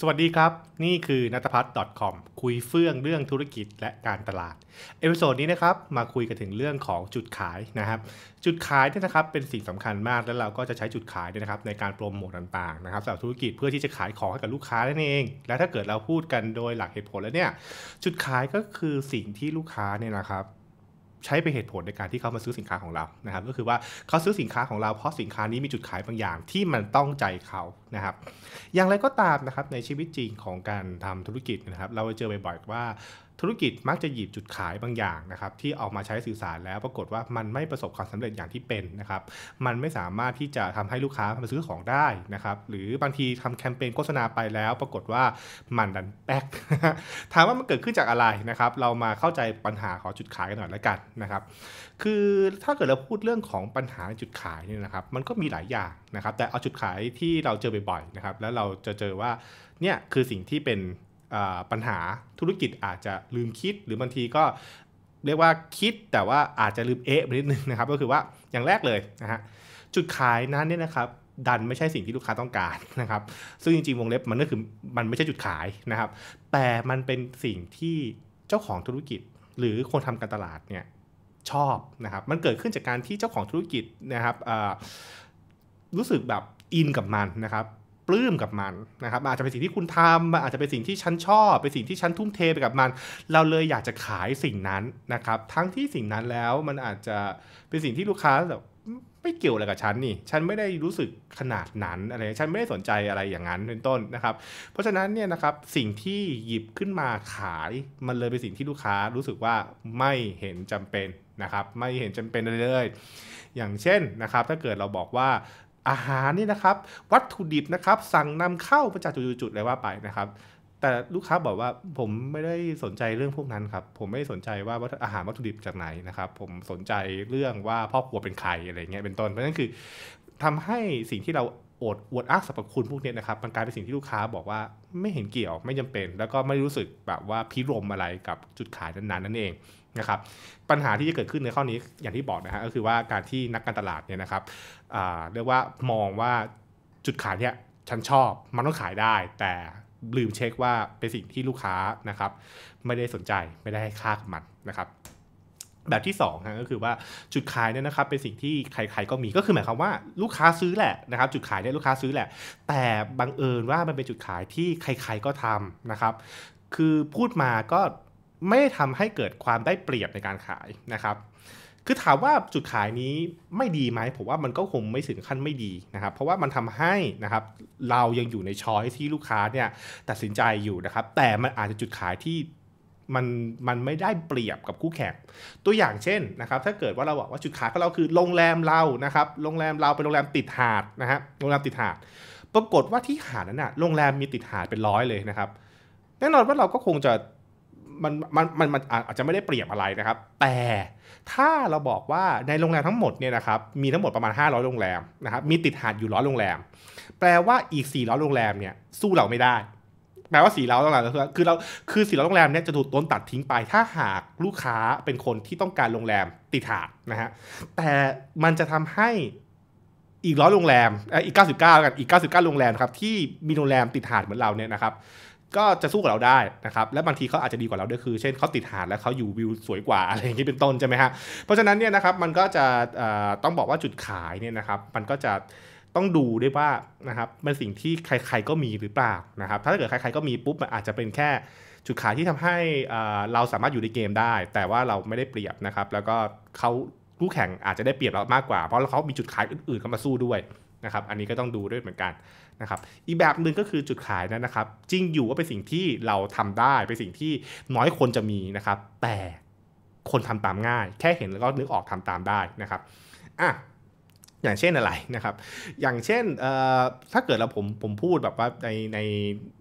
สวัสดีครับ นี่คือนัทพัฒน์ .com คุยเฟื่องเรื่องธุรกิจและการตลาดเอพิโซดนี้นะครับ มาคุยกันถึงเรื่องของจุดขายนะครับ จุดขายเนี่ยนะครับเป็นสิ่งสำคัญมากแล้วเราก็จะใช้จุดขายเนี่ยนะครับในการโปรโมทต่างๆ นะครับสำหรับธุรกิจเพื่อที่จะขายของให้กับลูกค้านั่นเอง และถ้าเกิดเราพูดกันโดยหลักเหตุผลแล้วเนี่ยจุดขายก็คือสิ่งที่ลูกค้าเนี่ยนะครับใช้เป็นเหตุผลในการที่เขามาซื้อสินค้าของเรา นะครับ ก็คือว่าเขาซื้อสินค้าของเรา เพราะสินค้านี้มีจุดขายบางอย่างที่มันต้องใจเขา นะครับ อย่างไรก็ตามนะครับ ในชีวิตจริงของการทำธุรกิจนะครับ เราจะเจอบ่อยๆว่าธุรกิจมักจะหยิบจุดขายบางอย่างนะครับ ที่ออกมาใช้สื่อสารแล้วปรากฏว่ามันไม่ประสบความสำเร็จอย่างที่เป็นนะครับ มันไม่สามารถที่จะทำให้ลูกค้ามาซื้อของได้นะครับ หรือบางทีทำแคมเปญโฆษณาไปแล้วปรากฏว่ามันดันแป๊กถามว่ามันเกิดขึ้นจากอะไรนะครับ เรามาเข้าใจปัญหาของจุดขายกันหน่อยละกันนะครับ คือถ้าเกิดเราพูดเรื่องของปัญหาจุดขายเนี่ยนะครับ มันก็มีหลายอย่างนะครับ แต่เอาจุดขายที่เราเจอบ่อยๆนะครับ แล้วเราจะเจอว่าเนี่ยคือสิ่งที่เป็นปัญหาธุรกิจอาจจะลืมคิด หรือบางทีก็เรียกว่าคิด แต่ว่าอาจจะลืมเอ๊ะไปนิดนึงนะครับ ก็คือว่าอย่างแรกเลยนะฮะจุดขายนั้นเนี่ยนะครับ ดันไม่ใช่สิ่งที่ลูกค้าต้องการนะครับ ซึ่งจริงๆวงเล็บมันก็คือมันไม่ใช่จุดขายนะครับ แต่มันเป็นสิ่งที่เจ้าของธุรกิจ หรือคนทำการตลาดเนี่ยชอบนะครับ มันเกิดขึ้นจากการที่เจ้าของธุรกิจนะครับรู้สึกแบบอินกับมันนะครับปลื้มกับมันนะครับอาจจะเป็นสิ่งที่คุณทำอาจจะเป็นสิ่งที่ฉันชอบเป็นสิ่งที่ฉันทุ่มเทไปกับมัน เราเลยอยากจะขายสิ่งนั้นนะครับ ทั้งที่สิ่งนั้นแล้วมันอาจจะเป็นสิ่งที่ลูกค้าแบบไม่เกี่ยวอะไรกับฉันนี่ฉันไม่ได้รู้สึกขนาดนั้นอะไรฉันไม่ได้สนใจอะไรอย่างนั้นเป็นต้นนะครับ เพราะฉะนั้นเนี่ยนะครับสิ่งที่หยิบขึ้นมาขายมันเลยเป็นสิ่งที่ลูกค้ารู้สึกว่าไม่เห็นจำเป็นนะครับ ไม่เห็นจำเป็นเลยอย่างเช่นนะครับถ้าเกิดเราบอกว่าอาหารนี่นะครับวัตถุดิบนะครับ สั่งนำเข้ามาจากจุดๆเลยว่าไปนะครับ แต่ลูกค้าบอกว่าผมไม่ได้สนใจเรื่องพวกนั้นครับ ผมไม่สนใจว่าอาหารวัตถุดิบจากไหนนะครับ ผมสนใจเรื่องว่าพ่อครัวเป็นใครอะไรเงี้ยเป็นต้นเพราะนั้นคือ ทำให้สิ่งที่เราอดอวดอ้างสรรพคุณพวกนี้นะครับมันกลายเป็นสิ่งที่ลูกค้าบอกว่าไม่เห็นเกี่ยวไม่จำเป็น แล้วก็ไม่รู้สึกแบบว่าพิรมอะไรกับจุดขายนั้นๆ นั่นเองนะครับปัญหาที่จะเกิดขึ้นในข้อนี้อย่างที่บอกนะครก็คือว่าการที่นักการตลาดเนี่ยนะครับเรียกว่ามองว่าจุดขายเนี่ยฉันชอบมันต้องขายได้ แต่ลืมเช็คว่าเป็นสิ่งที่ลูกค้านะครับ ไม่ได้สนใจไม่ได้ให้ค่ากับมันนะครับ แบบที่2นะก็คือว่าจุดขายเนี่ยนะครับเป็นสิ่งที่ใครๆก็มีก็คือหมายความว่าลูกค้าซื้อแหละนะครับ จุดขายเนี่ยลูกค้าซื้อแหละ แต่บังเอิญว่ามันเป็นจุดขายที่ใครๆก็ทำนะครับ คือพูดมาก็ไม่ได้ทำให้เกิดความได้เปรียบในการขายนะครับ คือถามว่าจุดขายนี้ไม่ดีไหม ผมว่ามันก็คงไม่ถึงขั้นไม่ดีนะครับ เพราะว่ามันทำให้นะครับเรายังอยู่ในช้อยที่ลูกค้าเนี่ยตัดสินใจอยู่นะครับ แต่มันอาจจะจุดขายที่มันมันไม่ได้เปรียบกับคู่แข่ง ตัวอย่างเช่นนะครับ ถ้าเกิดว่าเราบอกว่าจุดขายของเราคือโรงแรมเรานะครับ โรงแรมเราเป็นโรงแรมติดหาดนะฮะ โรงแรมติดหาด ปรากฏว่าที่หาดนั้นนะโรงแรมมีติดหาดเป็นร้อยเลยนะครับ แน่นอนว่าเราก็คงจะมันมันมันมันอาจจะไม่ได้เปรียบอะไรนะครับ แต่ถ้าเราบอกว่าในโรงแรมทั้งหมดเนี่ยนะครับ มีทั้งหมดประมาณ 500 โรงแรมนะครับ มีติดหาดอยู่ร้อโรงแรม แปลว่าอีก 400 โรงแรมเนี่ย สู้เราไม่ได้ แปลว่าสีเราโรงแรม คือเราคือสีเราโรงแรมเนี่ยจะถูกต้นตัดทิ้งไป ถ้าหากลูกค้าเป็นคนที่ต้องการโรงแรมติดหาดนะฮะ แต่มันจะทำให้ อีกร้อยโรงแรมอีก 99กัน อีก 99 โรงแรมครับที่มีโรงแรมติดหาดเหมือนเราเนี่ยนะครับก็จะสู้กับเราได้นะครับและบางทีเขาอาจจะดีกว่าเราด้วยคือ เช่นเขาติดหาดแล้วเขาอยู่วิวสวยกว่าอะไรอย่างนี้เป็นต้นใช่ไหมฮะเพราะฉะนั้นเนี่ยนะครับมันก็จะต้องบอกว่าจุดขายเนี่ยนะครับ มันก็จะต้องดูด้วยว่านะครับเป็นสิ่งที่ใคร ๆก็มีหรือเปล่านะครับถ้าเกิดใครๆก็มีปุ๊บมันอาจจะเป็นแค่จุดขายที่ทำให้เราสามารถอยู่ในเกมได้ แต่ว่าเราไม่ได้เปรียบนะครับแล้วก็เขาคู่แข่งอาจจะได้เปรียบเรามากกว่าเพราะเขามีจุดขายอื่นๆเข้ามาสู้ด้วยนะครับ อันนี้ก็ต้องดูด้วยเหมือนกันนะครับ อีกแบบหนึ่งก็คือจุดขายนะครับ จริงอยู่ว่าเป็นสิ่งที่เราทำได้ เป็นสิ่งที่น้อยคนจะมีนะครับ แต่คนทำตามง่าย แค่เห็นแล้วก็นึกออกทำตามได้นะครับ อ่ะ อย่างเช่นอะไรนะครับ อย่างเช่นถ้าเกิดเราผมผมพูดแบบว่าในใน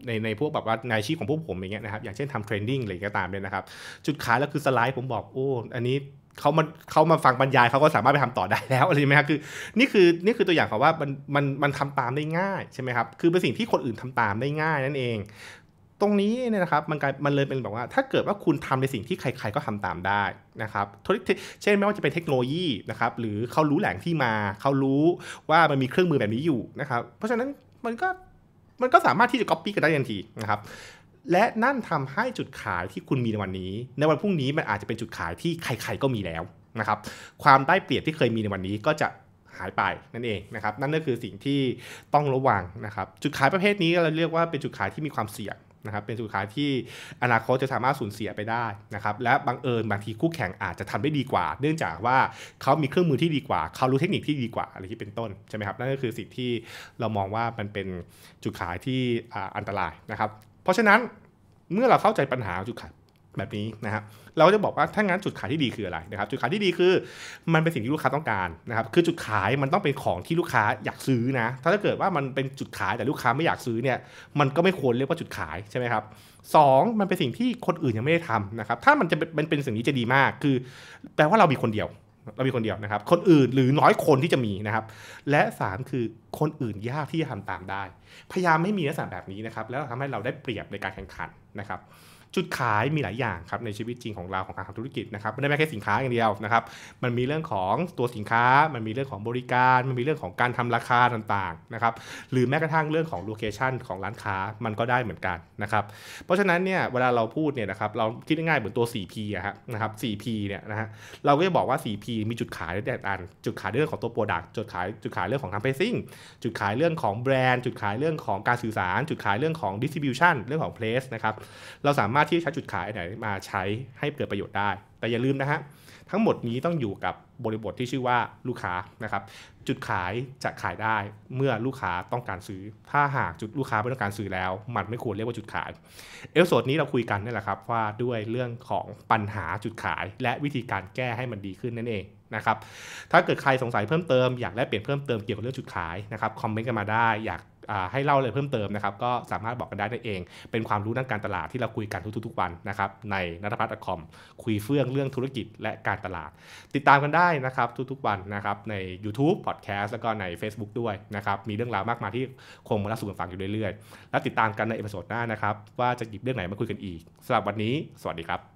ในในพวกแบบว่าในชีพของพวกผมอย่างเงี้ยนะครับ อย่างเช่นทำเทรนดิ้งอะไรก็ตามเนี่ยนะครับ จุดขายแล้วคือสไลด์ผมบอกโอ้อันนี้เขามันเขามาฟัง บรรยาย เขาก็สามารถไปทำต่อได้ แล้วอะไรไหมครับคือ นี่ คือ นี่คือตัวอย่าง ของ ว่า มัน มัน มันทำตามได้ง่าย ใช่ไหมครับ คือ เป็นสิ่งที่คนอื่นทำตามได้ง่ายนั่นเอง ตรงนี้ เนี่ย นะครับ มันกลายมัน เลย เป็นแบบว่า ถ้าเกิดว่าคุณทำใน สิ่งที่ ใคร ๆ ก็ทำตามได้ นะครับเช่น ไม่ ว่า จะ เป็น เทคโนโลยี นะครับ หรือเขารู้แหล่งที่มา เขารู้ว่ามัน มี เครื่อง มือ แบบนี้ อยู่ นะครับ เพราะฉะนั้นมันก็มันก็สามารถที่จะก๊อปปี้กันได้ทันทีนะครับและนั่นทำให้จุดขายที่คุณมีในวันนี้ ในวันพรุ่งนี้มันอาจจะเป็นจุดขายที่ใครๆก็มีแล้วนะครับ ความได้เปรียบที่เคยมีในวันนี้ก็จะหายไปนั่นเองนะครับ นั่นก็คือสิ่งที่ต้องระวังนะครับ จุดขายประเภทนี้เราเรียกว่าเป็นจุดขายที่มีความเสี่ยงนะครับ เป็นจุดขายที่อนาคตจะสามารถสูญเสียไปได้นะครับ และบังเอิญบางทีคู่แข่งอาจจะทำได้ดีกว่า เนื่องจากว่าเขามีเครื่องมือที่ดีกว่าเขารู้เทคนิคที่ดีกว่าอะไรที่เป็นต้นใช่ไหมครับนั่นก็คือสิ่งที่เรามองว่ามันเป็นจุดขายที่อันตรายนะครับเพราะฉะนั้นเมื่อเราเข้าใจปัญหาจุดขายแบบนี้นะครับเราจะบอกว่าถ้างั้นจุดขายที่ดีคืออะไรนะครับ จุดขายที่ดีคือ มันเป็นสิ่งที่ลูกค้าต้องการนะครับคือจุดขายมันต้องเป็นของที่ลูกค้าอยากซื้อนะถ้าเกิดว่ามันเป็นจุดขาย แต่ลูกค้าไม่อยากซื้อเนี่ยมันก็ไม่ควรเรียกว่าจุดขายใช่ไหมครับสองมันเป็นสิ่งที่คนอื่นยังไม่ได้ทำนะครับถ้ามันจะเป็นเป็นสิ่งนี้จะดีมาก คือแปลว่าเรามีคนเดียวเรามีคนเดียวนะครับ คนอื่นหรือน้อยคนที่จะมีนะครับ และ 3 คือคนอื่นยากที่จะทำตามได้ พยายามไม่มีลักษณะแบบนี้นะครับ แล้วทำให้เราได้เปรียบในการแข่งขันนะครับจุดขายมีหลายอย่างครับในชีวิตจริงของเราของการทำธุรกิจนะครับไม่ได้แค่สินค้าอย่างเดียวนะครับมันมีเรื่องของตัวสินค้า มันมีเรื่องของบริการ มันมีเรื่องของการทำราคาต่างๆนะครับหรือแม้กระทั่งเรื่องของโลเคชันของร้านค้ามันก็ได้เหมือนกันนะครับเพราะฉะนั้นเนี่ยเวลาเราพูดเนี่ยนะครับเราคิดง่ายๆเหมือนตัว 4P อะับนะครับ 4P เนี่ยนะฮะเราก็จะบอกว่า 4P มีจุดขายแต่อันจุดขายเรื่องของตัวโปรดักต์จุดขายจุดขายเรื่องของทำเพซิ่งจุดขายเรื่องของแบรนด์จุดขายเรื่องของการสื่อสาร จุดขายเรื่องของดิสติบิวชันเรื่องของเพลสนะครับเราสามารถารถที่ใช้จุดขายไหนมาใช้ให้เกิดประโยชน์ได้ แต่อย่าลืมนะฮะ ทั้งหมดนี้ต้องอยู่กับบริบทที่ชื่อว่าลูกค้านะครับ จุดขายจะขายได้เมื่อลูกค้าต้องการซื้อ ถ้าหากจุดลูกค้าไม่ต้องการซื้อแล้ว มันไม่ควรเรียกว่าจุดขาย เอลโซดนี้เราคุยกันนี่แหละครับว่าด้วยเรื่องของปัญหาจุดขาย และวิธีการแก้ให้มันดีขึ้นนั่นเองนะครับ ถ้าเกิดใครสงสัยเพิ่มเติม อยากแลกเปลี่ยนเพิ่มเติมเกี่ยวกับเรื่องจุดขายนะครับคอมเมนต์กันมาได้ อยากให้เล่าอะไรเพิ่มเติมนะครับ ก็สามารถบอกกันได้นั่นเอง เป็นความรู้ด้านการตลาดที่เราคุยกันทุกๆวันนะครับในนัทพัฒน์คอมคุยเฟื่องเรื่องธุรกิจและการตลาด ติดตามกันได้นะครับทุกๆวันนะครับใน YouTube Podcast แล้วก็ใน Facebook ด้วยนะครับมีเรื่องราวมากมายที่คงมาเล่าสู่กันฟังอยู่เรื่อยๆ และติดตามกันในเอพิโซดหน้านะครับ ว่าจะหยิบเรื่องไหนมาคุยกันอีกสำหรับวันนี้ สวัสดีครับ